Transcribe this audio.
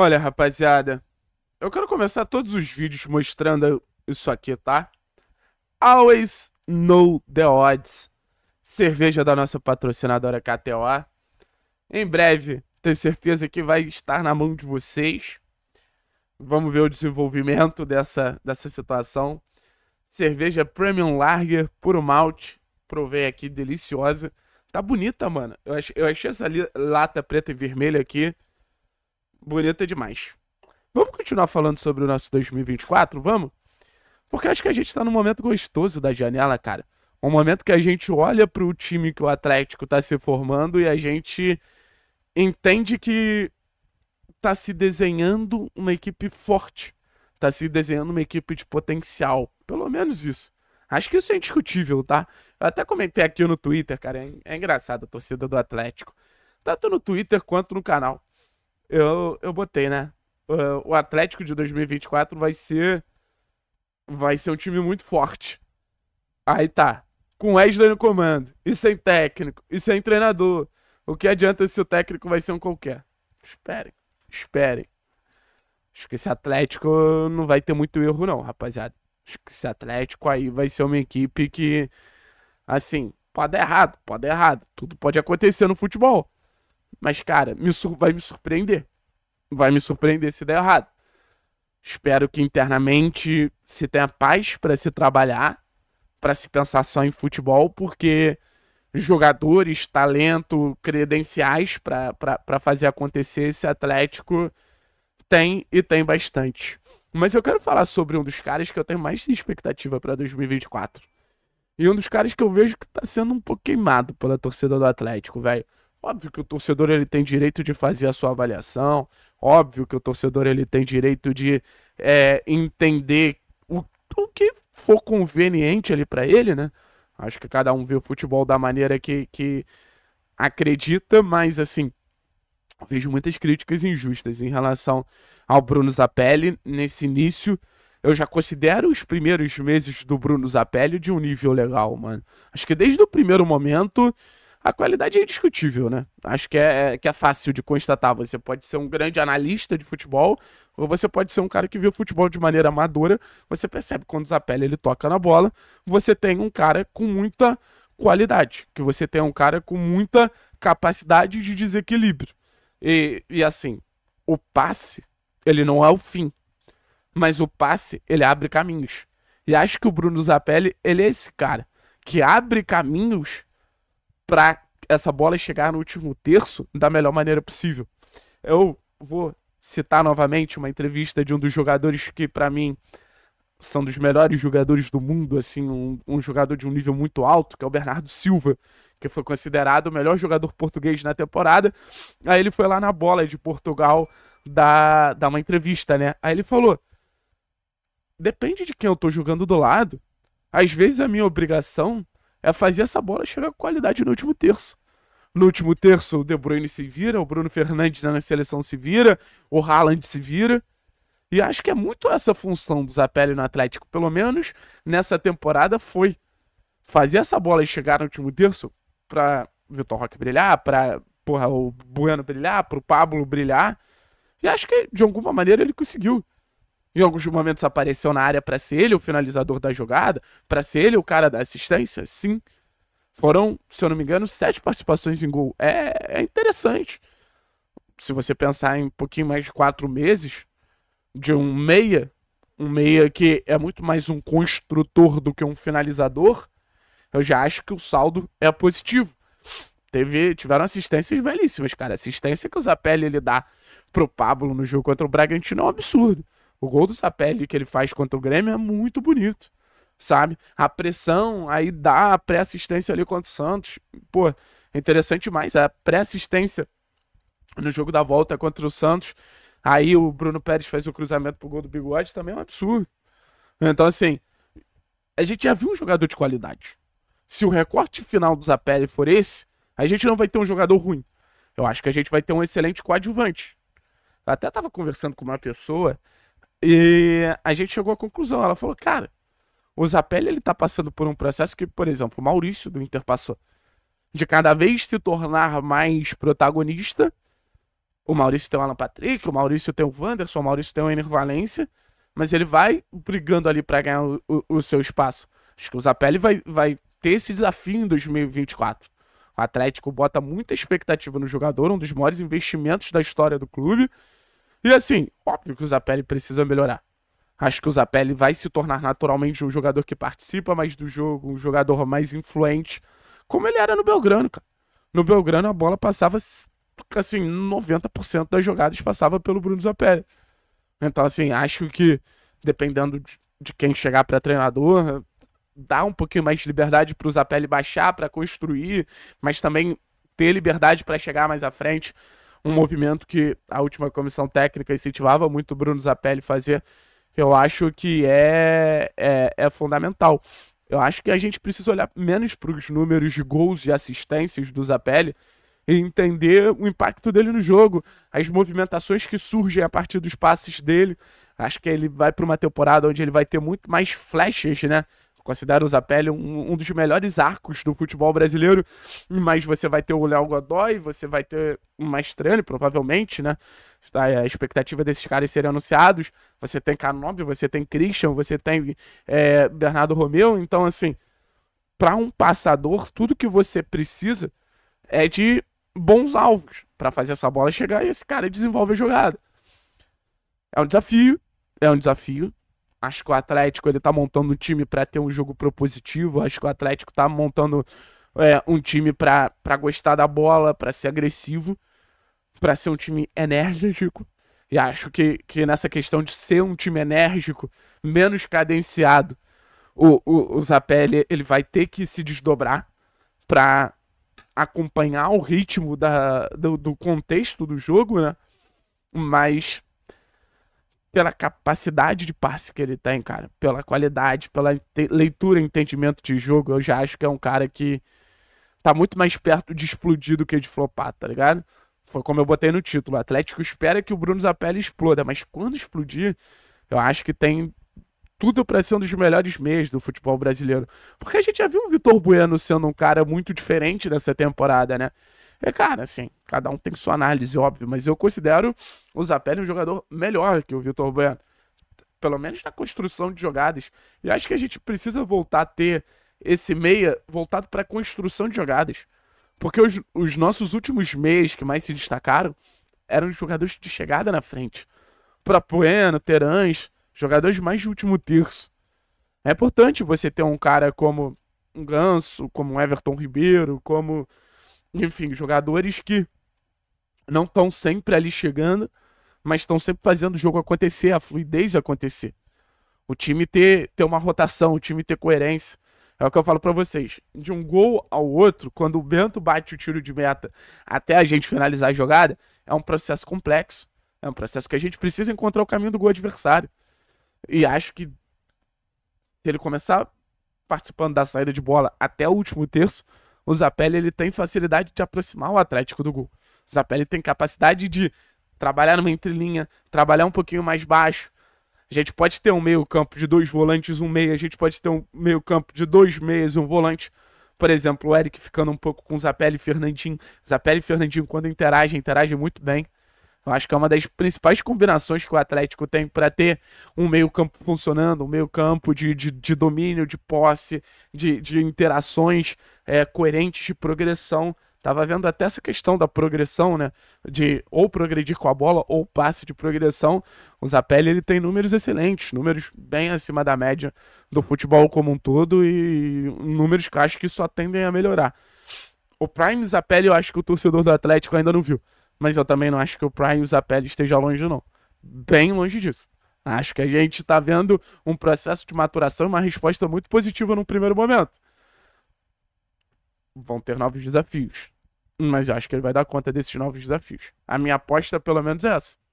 Olha, rapaziada, eu quero começar todos os vídeos mostrando isso aqui, tá? Always Know The Odds, cerveja da nossa patrocinadora KTO. Em breve, tenho certeza que vai estar na mão de vocês. Vamos ver o desenvolvimento dessa, dessa situação. Cerveja Premium Lager, puro malte. Provei aqui, deliciosa. Tá bonita, mano. Eu achei, eu achei essa lata preta e vermelha aqui Bonita demais. Vamos continuar falando sobre o nosso 2024? Vamos? Porque acho que a gente está num momento gostoso da janela, cara. Um momento que a gente olha para o time que o Atlético está se formando e a gente entende que está se desenhando uma equipe forte. está se desenhando uma equipe de potencial. Pelo menos isso. Acho que isso é indiscutível, tá? Eu até comentei aqui no Twitter, cara. É, é engraçado a torcida do Atlético. Tanto no Twitter quanto no canal eu, eu botei, né? Ah, o Atlético de 2024 vai ser vai ser um time muito forte. Aí tá, com Wesley no comando, e sem técnico, e sem treinador. O que adianta se o técnico vai ser um qualquer? Esperem, esperem. Acho que esse Atlético não vai ter muito erro não, rapaziada. Acho que esse Atlético aí vai ser uma equipe que assim, pode dar errado, pode dar errado, tudo pode acontecer no futebol. Mas, cara, me vai me surpreender. Vai me surpreender se der errado. Espero que internamente se tenha paz para se trabalhar, para se pensar só em futebol, porque jogadores, talento, credenciais para fazer acontecer esse Atlético tem e tem bastante. Mas eu quero falar sobre um dos caras que eu tenho mais expectativa para 2024. E um dos caras que eu vejo que tá sendo um pouco queimado pela torcida do Atlético, velho. Óbvio que o torcedor ele tem direito de fazer a sua avaliação, óbvio que o torcedor ele tem direito de é, entender o, o que for conveniente ali para ele, né? Acho que cada um vê o futebol da maneira que, que acredita, mas assim, vejo muitas críticas injustas em relação ao Bruno Zapelli nesse início. Eu já considero os primeiros meses do Bruno Zapelli de um nível legal, mano. Acho que desde o primeiro momento a qualidade é indiscutível, né? Acho que é, é, que é fácil de constatar. Você pode ser um grande analista de futebol, ou você pode ser um cara que viu futebol de maneira amadora. Você percebe quando o Zapelli ele toca na bola, você tem um cara com muita qualidade, que você tem um cara com muita capacidade de desequilíbrio. E, e assim, o passe, ele não é o fim, mas o passe, ele abre caminhos. E acho que o Bruno Zapelli, ele é esse cara que abre caminhos para essa bola chegar no último terço da melhor maneira possível. Eu vou citar novamente uma entrevista de um dos jogadores que, para mim, são dos melhores jogadores do mundo, assim, um, um, jogador de um nível muito alto, que é o Bernardo Silva, que foi considerado o melhor jogador português na temporada. Aí ele foi lá na bola de Portugal dar, dar uma entrevista, né? Aí ele falou: Depende de quem eu tô jogando do lado. Às vezes a minha obrigação é fazer essa bola chegar com qualidade no último terço. No último terço, o De Bruyne se vira, o Bruno Fernandes na seleção se vira, o Haaland se vira. E acho que é muito essa função do Zapelli no Atlético, pelo menos nessa temporada foi fazer essa bola chegar no último terço para Vitor Roque brilhar, para o Bueno brilhar, para o Pablo brilhar. E acho que de alguma maneira ele conseguiu. Em alguns momentos apareceu na área para ser ele o finalizador da jogada, para ser ele o cara da assistência, sim. Foram, se eu não me engano, sete participações em gol. É, é interessante. Se você pensar em um pouquinho mais de quatro meses, de um meia, um meia que é muito mais um construtor do que um finalizador, eu já acho que o saldo é positivo. Teve, tiveram assistências belíssimas, cara. A assistência que o Zapelli ele dá pro Pablo no jogo contra o Bragantino é um absurdo. O gol do Sapelli que ele faz contra o Grêmio é muito bonito, sabe? A pressão aí dá a pré-assistência ali contra o Santos. Pô, interessante demais. A pré-assistência no jogo da volta contra o Santos. Aí o Bruno Pérez fez o cruzamento pro gol do Bigode, também é um absurdo. Então, assim, a gente já viu um jogador de qualidade. Se o recorte final do Zapelli for esse, a gente não vai ter um jogador ruim. Eu acho que a gente vai ter um excelente coadjuvante. Eu até estava conversando com uma pessoa e a gente chegou à conclusão. Ela falou, cara, o Zapelli ele tá passando por um processo que, por exemplo, o Maurício do Inter passou. De cada vez se tornar mais protagonista. O Maurício tem o Alan Patrick, o Maurício tem o Wanderson, o Maurício tem o Ener Valência. Mas ele vai brigando ali para ganhar o, o, o, seu espaço. Acho que o Zapelli vai, vai ter esse desafio em 2024. O Atlético bota muita expectativa no jogador, um dos maiores investimentos da história do clube. E assim, óbvio que o Zapelli precisa melhorar. Acho que o Zapelli vai se tornar naturalmente um jogador que participa mais do jogo, um jogador mais influente, como ele era no Belgrano, cara. No Belgrano a bola passava, assim, 90% das jogadas passava pelo Bruno Zapelli. Então, assim, acho que dependendo de quem chegar para treinador, dá um pouquinho mais de liberdade para o Zapelli baixar, para construir, mas também ter liberdade para chegar mais à frente um movimento que a última comissão técnica incentivava muito o Bruno Zapelli fazer, eu acho que é, é, é fundamental. Eu acho que a gente precisa olhar menos para os números de gols e assistências do Zapelli e entender o impacto dele no jogo, as movimentações que surgem a partir dos passes dele. Acho que ele vai para uma temporada onde ele vai ter muito mais flashes, né? Considero o Zapelli um, um, dos melhores arcos do futebol brasileiro, mas você vai ter o Léo Godoy, você vai ter o Maestrani, provavelmente, né? Tá, é, a expectativa desses caras serem anunciados. Você tem Canobi, você tem Christian, você tem é, Bernardo Romeu. Então, assim, para um passador, tudo que você precisa é de bons alvos para fazer essa bola chegar e esse cara desenvolve a jogada. É um desafio, é um desafio. Acho que o Atlético ele tá montando um time para ter um jogo propositivo. Acho que o Atlético tá montando é, um time para gostar da bola, para ser agressivo, para ser um time enérgico. E acho que, que nessa questão de ser um time enérgico, menos cadenciado, o, o, o Zapelli ele vai ter que se desdobrar para acompanhar o ritmo da, do, do contexto do jogo, né? Mas pela capacidade de passe que ele tem, cara, pela qualidade, pela leitura e entendimento de jogo, eu já acho que é um cara que tá muito mais perto de explodir do que de flopar, tá ligado? Foi como eu botei no título. O Atlético espera que o Bruno Zapelli exploda, mas quando explodir, eu acho que tem tudo para ser um dos melhores meios do futebol brasileiro. Porque a gente já viu o Vitor Bueno sendo um cara muito diferente nessa temporada, né? É, cara, assim, cada um tem sua análise, óbvio, mas eu considero o Zapelli um jogador melhor que o Vitor Bueno. Pelo menos na construção de jogadas. E acho que a gente precisa voltar a ter esse meia voltado para a construção de jogadas. Porque os, os nossos últimos meias que mais se destacaram eram jogadores de chegada na frente. Propueno, Terãs, jogadores mais de último terço. É importante você ter um cara como um Ganso, como um Everton Ribeiro, como enfim, jogadores que não estão sempre ali chegando, mas estão sempre fazendo o jogo acontecer, a fluidez acontecer. O time ter, ter uma rotação, o time ter coerência. É o que eu falo para vocês. De um gol ao outro, quando o Bento bate o tiro de meta até a gente finalizar a jogada, é um processo complexo. É um processo que a gente precisa encontrar o caminho do gol adversário. E acho que se ele começar participando da saída de bola até o último terço, o Zapelli ele tem facilidade de aproximar o Atlético do gol. O Zapelli tem capacidade de trabalhar numa entrelinha, trabalhar um pouquinho mais baixo. A gente pode ter um meio-campo de dois volantes, um meia. A gente pode ter um meio-campo de dois meias, um volante. Por exemplo, o Eric ficando um pouco com o Zapelli e Fernandinho. Zapelli e Fernandinho, quando interagem, interagem muito bem. Eu acho que é uma das principais combinações que o Atlético tem para ter um meio-campo funcionando, um meio-campo de, de, de, domínio, de posse, de, de interações é, coerentes de progressão. Tava vendo até essa questão da progressão, né? De ou progredir com a bola ou passe de progressão. O Zapelli ele tem números excelentes, números bem acima da média do futebol como um todo e números que acho que só tendem a melhorar. O Prime Zapelli eu acho que o torcedor do Atlético ainda não viu mas eu também não acho que o Prime e o Zapelli estejam longe, não. Bem longe disso. Acho que a gente está vendo um processo de maturação e uma resposta muito positiva num primeiro momento. Vão ter novos desafios. Mas eu acho que ele vai dar conta desses novos desafios. A minha aposta, pelo menos, é essa.